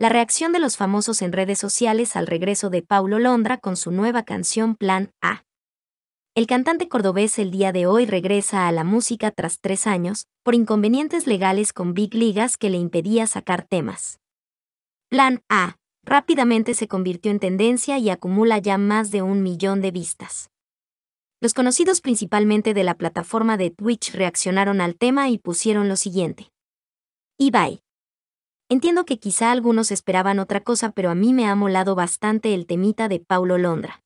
La reacción de los famosos en redes sociales al regreso de Paulo Londra con su nueva canción Plan A. El cantante cordobés el día de hoy regresa a la música tras tres años, por inconvenientes legales con Big Ligas que le impedía sacar temas. Plan A rápidamente se convirtió en tendencia y acumula ya más de un millón de vistas. Los conocidos principalmente de la plataforma de Twitch reaccionaron al tema y pusieron lo siguiente. Bye. Entiendo que quizá algunos esperaban otra cosa, pero a mí me ha molado bastante el temita de Paulo Londra.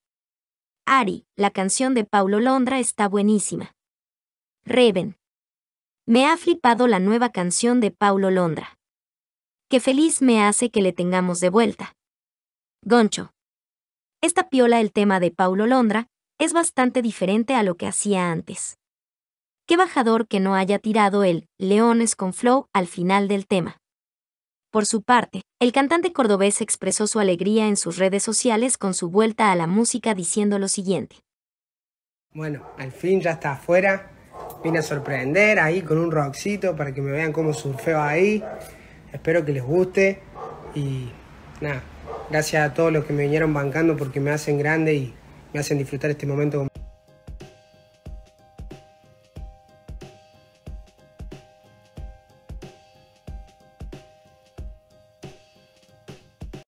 Ari, la canción de Paulo Londra está buenísima. Reven. Me ha flipado la nueva canción de Paulo Londra. Qué feliz me hace que le tengamos de vuelta. Goncho. Esta piola el tema de Paulo Londra es bastante diferente a lo que hacía antes. Qué bajador que no haya tirado el Leones con Flow al final del tema. Por su parte, el cantante cordobés expresó su alegría en sus redes sociales con su vuelta a la música diciendo lo siguiente. Bueno, al fin ya está afuera. Vine a sorprender ahí con un rockcito para que me vean cómo surfeo ahí. Espero que les guste y nada, gracias a todos los que me vinieron bancando porque me hacen grande y me hacen disfrutar este momento.